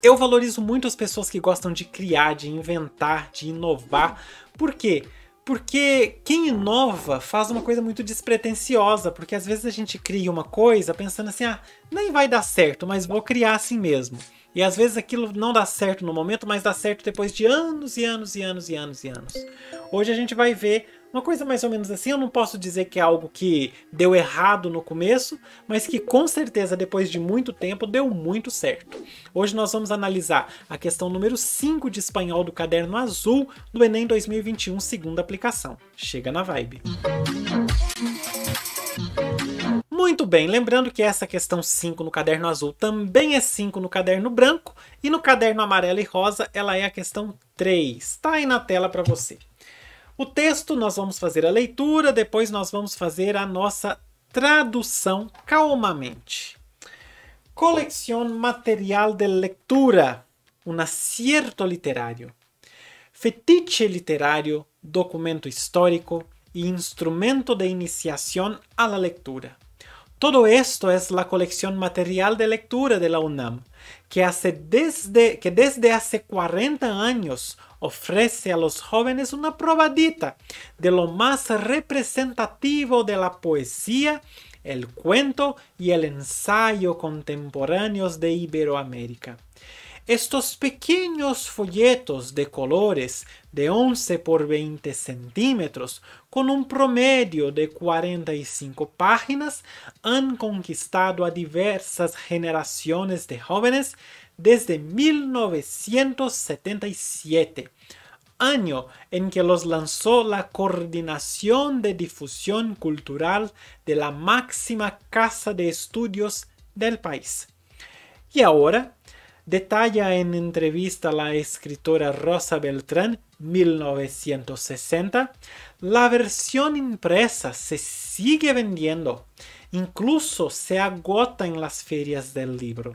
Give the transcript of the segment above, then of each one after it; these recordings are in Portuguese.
Eu valorizo muito as pessoas que gostam de criar, de inventar, de inovar. Por quê? Porque quem inova faz uma coisa muito despretensiosa, porque às vezes a gente cria uma coisa pensando assim, ah, nem vai dar certo, mas vou criar assim mesmo. E às vezes aquilo não dá certo no momento, mas dá certo depois de anos e anos e anos e anos e anos. Hoje a gente vai ver uma coisa mais ou menos assim, eu não posso dizer que é algo que deu errado no começo, mas que com certeza depois de muito tempo deu muito certo. Hoje nós vamos analisar a questão número 5 de espanhol do caderno azul do Enem 2021, segunda aplicação. Chega na vibe. Muito bem, lembrando que essa questão 5 no caderno azul também é 5 no caderno branco e no caderno amarelo e rosa ela é a questão 3. Tá aí na tela para você. O texto nós vamos fazer a leitura, depois nós vamos fazer a nossa tradução calmamente. Colección material de leitura, um acierto literário. Fetiche literário, documento histórico e instrumento de iniciação à leitura. Todo esto es la colección material de lectura de la UNAM, que, hace desde, que desde hace 40 años ofrece a los jóvenes una probadita de lo más representativo de la poesía, el cuento y el ensayo contemporáneos de Iberoamérica. Estos pequeños folletos de colores de 11 por 20 centímetros, con un promedio de 45 páginas, han conquistado a diversas generaciones de jóvenes desde 1977, año en que los lanzó la Coordinación de Difusión Cultural de la máxima casa de estudios del país. Y ahora, detalla en entrevista la escritora Rosa Beltrán, 1960, la versión impresa se sigue vendiendo, incluso se agota en las ferias del libro.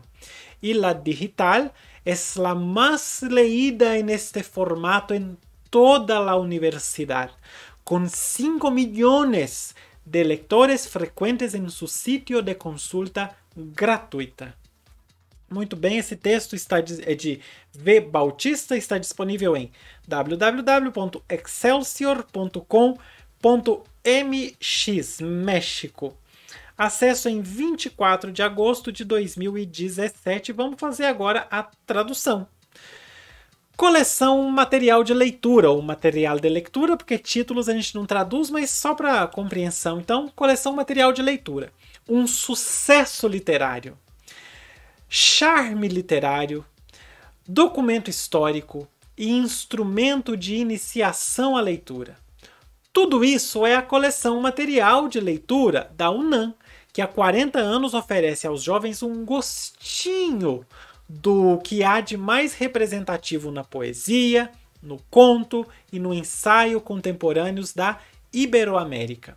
e la digital es la más leída en este formato en toda la universidad, con 5 millones de lectores frecuentes em seu sítio de consulta gratuita. Muito bem, esse texto está de, é de V. Bautista, está disponível em www.excelsior.com.mx, México. Acesso em 24 de agosto de 2017. Vamos fazer agora a tradução. Coleção material de leitura, ou material de leitura, porque títulos a gente não traduz, mas só para compreensão. Então, coleção material de leitura. Um sucesso literário, charme literário, documento histórico e instrumento de iniciação à leitura. Tudo isso é a coleção material de leitura da UNAM, que há 40 anos oferece aos jovens um gostinho do que há de mais representativo na poesia, no conto e no ensaio contemporâneos da Iberoamérica.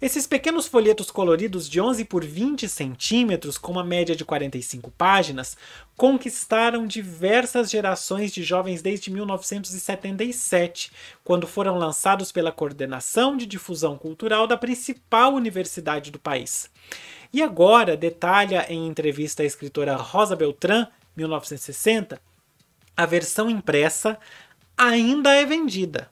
Esses pequenos folhetos coloridos de 11 por 20 centímetros, com uma média de 45 páginas, conquistaram diversas gerações de jovens desde 1977, quando foram lançados pela Coordenação de Difusão Cultural da principal universidade do país. E agora, detalha em entrevista à escritora Rosa Beltrán, 1960, a versão impressa ainda é vendida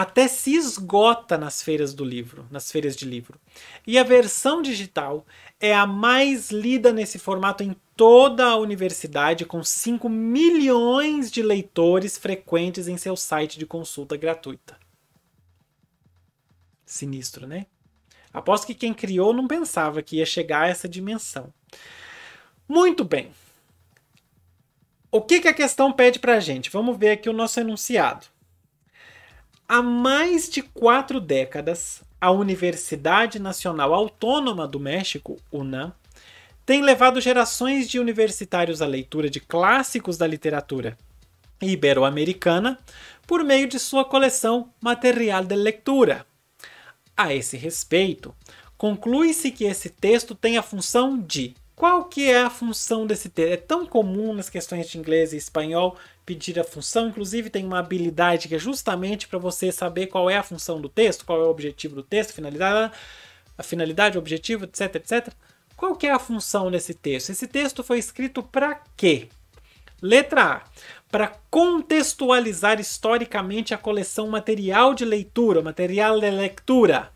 até se esgota nas feiras do livro, nas feiras de livro. E a versão digital é a mais lida nesse formato em toda a universidade, com 5 milhões de leitores frequentes em seu site de consulta gratuita. Sinistro, né? Aposto que quem criou não pensava que ia chegar a essa dimensão. Muito bem. O que, que a questão pede para a gente? Vamos ver aqui o nosso enunciado. Há mais de quatro décadas, a Universidade Nacional Autônoma do México, UNAM, tem levado gerações de universitários à leitura de clássicos da literatura ibero-americana por meio de sua coleção Material de Leitura. A esse respeito, conclui-se que esse texto tem a função de qual que é a função desse texto? É tão comum nas questões de inglês e espanhol pedir a função, inclusive tem uma habilidade que é justamente para você saber qual é a função do texto, qual é o objetivo do texto, finalidade, a finalidade, o objetivo, etc, etc. Qual que é a função desse texto? Esse texto foi escrito para quê? Letra A. Para contextualizar historicamente a coleção material de leitura, material de leitura.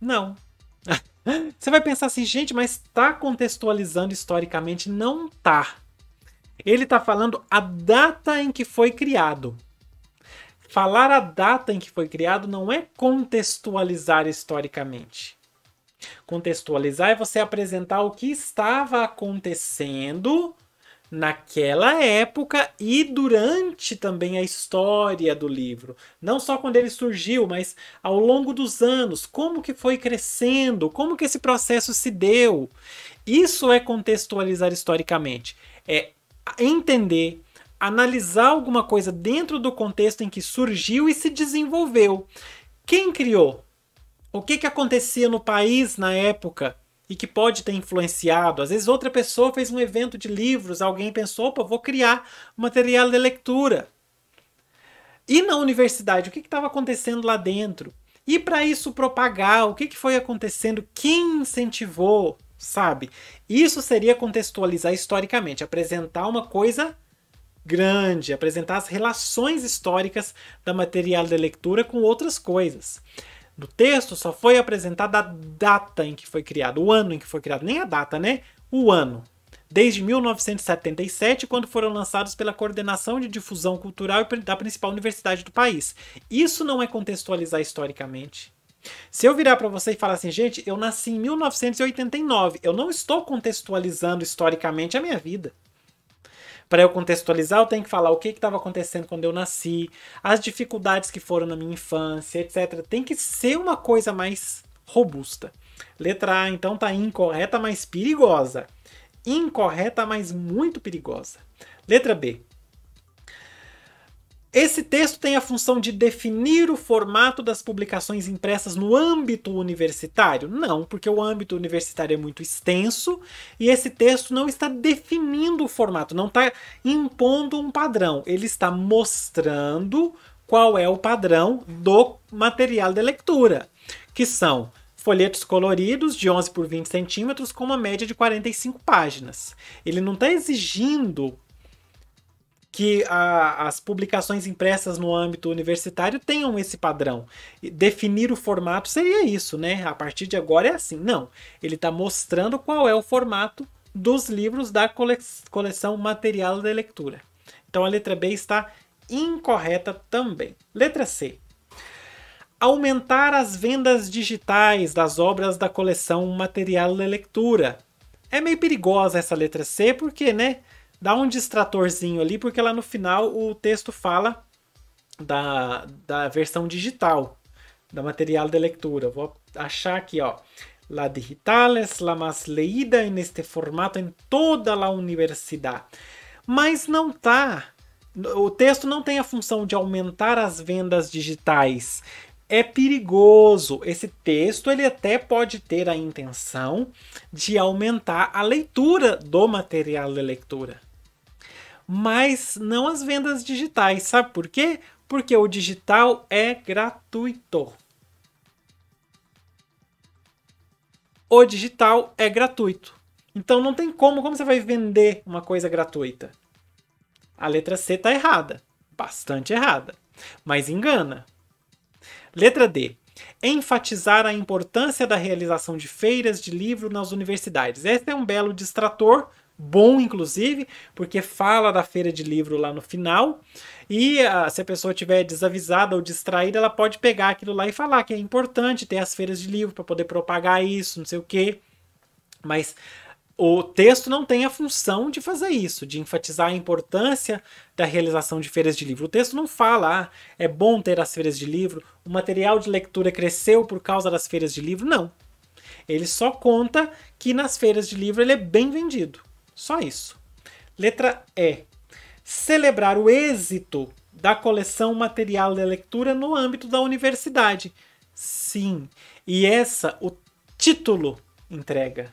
Não. Você vai pensar assim, gente, mas está contextualizando historicamente? Não tá. Ele está falando a data em que foi criado. Falar a data em que foi criado não é contextualizar historicamente. Contextualizar é você apresentar o que estava acontecendo naquela época e durante também a história do livro. Não só quando ele surgiu, mas ao longo dos anos, como que foi crescendo, como que esse processo se deu. Isso é contextualizar historicamente, é entender, analisar alguma coisa dentro do contexto em que surgiu e se desenvolveu. Quem criou? O que, que acontecia no país na época? e que pode ter influenciado. Às vezes outra pessoa fez um evento de livros, alguém pensou, opa, vou criar material de leitura. E na universidade, o que estava acontecendo lá dentro? E para isso propagar, o que, que foi acontecendo? Quem incentivou, sabe? Isso seria contextualizar historicamente, apresentar uma coisa grande, apresentar as relações históricas da material de leitura com outras coisas do texto, só foi apresentada a data em que foi criado, o ano em que foi criado, nem a data, né? O ano. Desde 1977, quando foram lançados pela Coordenação de Difusão Cultural da principal universidade do país. Isso não é contextualizar historicamente. Se eu virar para você e falar assim, gente, eu nasci em 1989, eu não estou contextualizando historicamente a minha vida para eu contextualizar, eu tenho que falar o que estava acontecendo quando eu nasci, as dificuldades que foram na minha infância, etc. Tem que ser uma coisa mais robusta. Letra A, então, tá incorreta, mas perigosa. Incorreta, mas muito perigosa. Letra B, esse texto tem a função de definir o formato das publicações impressas no âmbito universitário? Não, porque o âmbito universitário é muito extenso e esse texto não está definindo o formato, não está impondo um padrão. Ele está mostrando qual é o padrão do material de leitura, que são folhetos coloridos de 11 por 20 centímetros com uma média de 45 páginas. Ele não está exigindo que a, as publicações impressas no âmbito universitário tenham esse padrão. Definir o formato seria isso, né? A partir de agora é assim. Não, ele está mostrando qual é o formato dos livros da cole, coleção material da leitura. Então a letra B está incorreta também. Letra C. Aumentar as vendas digitais das obras da coleção material da leitura. É meio perigosa essa letra C, porque, né? dá um distratorzinho ali, porque lá no final o texto fala da, da versão digital, da material de leitura. Vou achar aqui, ó. La digital es la más leída en este formato em toda la universidade. Mas não tá. O texto não tem a função de aumentar as vendas digitais. É perigoso. Esse texto ele até pode ter a intenção de aumentar a leitura do material de leitura mas não as vendas digitais. Sabe por quê? Porque o digital é gratuito. O digital é gratuito. Então não tem como, como você vai vender uma coisa gratuita? A letra C está errada, bastante errada, mas engana. Letra D. Enfatizar a importância da realização de feiras de livro nas universidades. Esse é um belo distrator bom, inclusive, porque fala da feira de livro lá no final. E uh, se a pessoa estiver desavisada ou distraída, ela pode pegar aquilo lá e falar que é importante ter as feiras de livro para poder propagar isso, não sei o quê. Mas o texto não tem a função de fazer isso, de enfatizar a importância da realização de feiras de livro. O texto não fala, ah, é bom ter as feiras de livro, o material de leitura cresceu por causa das feiras de livro. Não. Ele só conta que nas feiras de livro ele é bem vendido. Só isso. Letra E. Celebrar o êxito da coleção material de leitura no âmbito da universidade. Sim, e essa o título entrega.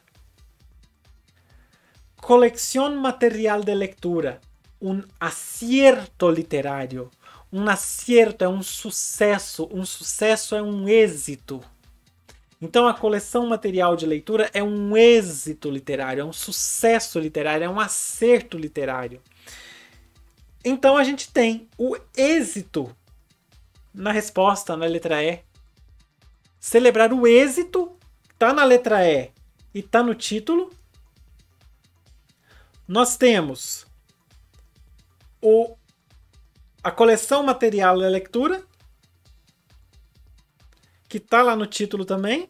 Colección material de leitura, um acierto literário. Um acierto é um sucesso, um sucesso é um êxito. Então a coleção material de leitura é um êxito literário, é um sucesso literário, é um acerto literário. Então a gente tem o êxito na resposta na letra E. Celebrar o êxito tá na letra E e tá no título. Nós temos o a coleção material da leitura que tá lá no título também.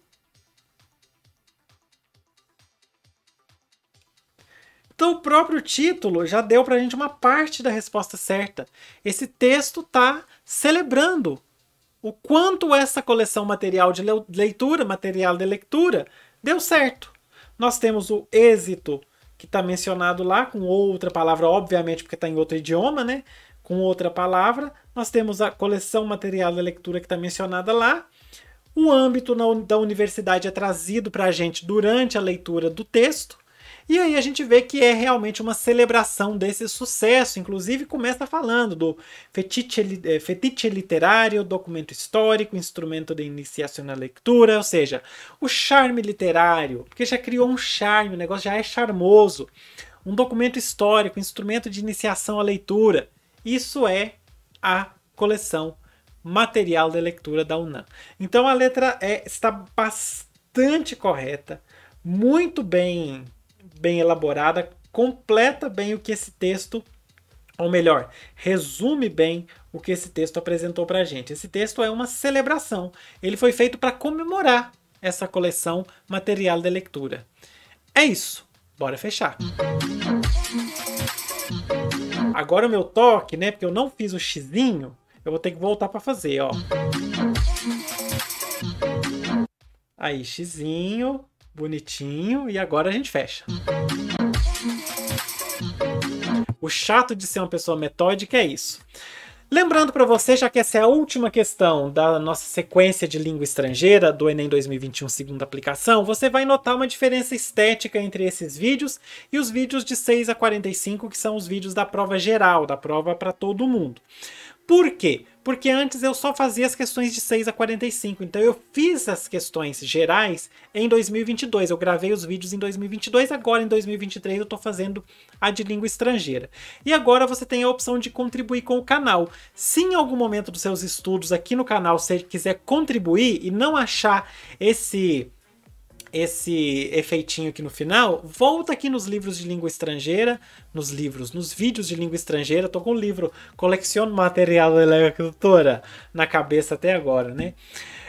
Então, o próprio título já deu para a gente uma parte da resposta certa. Esse texto está celebrando o quanto essa coleção material de leitura, material de leitura, deu certo. Nós temos o êxito, que está mencionado lá, com outra palavra, obviamente, porque está em outro idioma, né? Com outra palavra. Nós temos a coleção material de leitura que está mencionada lá o âmbito da universidade é trazido para a gente durante a leitura do texto, e aí a gente vê que é realmente uma celebração desse sucesso, inclusive começa falando do eh, fetiche, literário, documento histórico, instrumento de iniciação na leitura, ou seja, o charme literário, porque já criou um charme, o negócio já é charmoso. Um documento histórico, instrumento de iniciação à leitura, isso é a coleção material de leitura da UNAM. Então a letra está bastante correta, muito bem, bem elaborada, completa bem o que esse texto, ou melhor, resume bem o que esse texto apresentou para a gente. Esse texto é uma celebração. Ele foi feito para comemorar essa coleção material de leitura. É isso. Bora fechar. Agora o meu toque, né? Porque eu não fiz o xizinho. Eu vou ter que voltar para fazer, ó. Aí, xizinho, bonitinho, e agora a gente fecha. O chato de ser uma pessoa metódica é isso. Lembrando para você, já que essa é a última questão da nossa sequência de língua estrangeira do Enem 2021 segunda aplicação, você vai notar uma diferença estética entre esses vídeos e os vídeos de 6 a 45, que são os vídeos da prova geral, da prova para todo mundo. Por quê? Porque antes eu só fazia as questões de 6 a 45, então eu fiz as questões gerais em 2022. Eu gravei os vídeos em 2022, agora em 2023 eu estou fazendo a de língua estrangeira. E agora você tem a opção de contribuir com o canal. Se em algum momento dos seus estudos aqui no canal você quiser contribuir e não achar esse esse efeitinho aqui no final, volta aqui nos livros de língua estrangeira, nos livros, nos vídeos de língua estrangeira, tô com o livro Coleciono Material da né, Lega na cabeça até agora, né?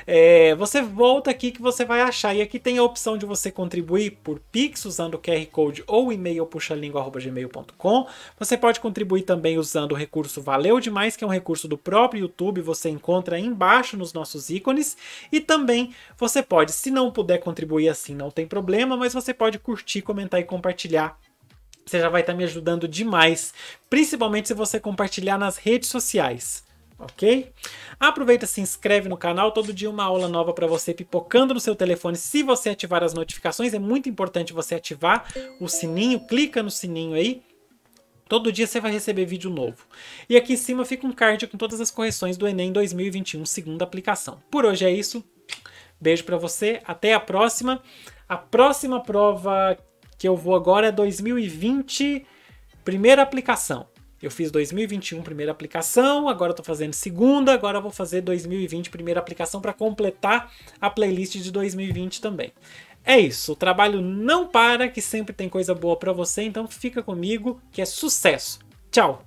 É, você volta aqui que você vai achar. E aqui tem a opção de você contribuir por Pix usando o QR Code ou e-mail puxalingua.gmail.com. Você pode contribuir também usando o recurso Valeu Demais, que é um recurso do próprio YouTube, você encontra embaixo nos nossos ícones. E também você pode, se não puder contribuir assim, não tem problema, mas você pode curtir, comentar e compartilhar você já vai estar me ajudando demais, principalmente se você compartilhar nas redes sociais ok? Aproveita, se inscreve no canal, todo dia uma aula nova para você pipocando no seu telefone. Se você ativar as notificações, é muito importante você ativar o sininho, clica no sininho aí. Todo dia você vai receber vídeo novo. E aqui em cima fica um card com todas as correções do Enem 2021, segunda aplicação. Por hoje é isso. Beijo para você, até a próxima. A próxima prova que eu vou agora é 2020, primeira aplicação. Eu fiz 2021 primeira aplicação, agora estou fazendo segunda, agora vou fazer 2020 primeira aplicação para completar a playlist de 2020 também. É isso, o trabalho não para, que sempre tem coisa boa para você, então fica comigo que é sucesso. Tchau.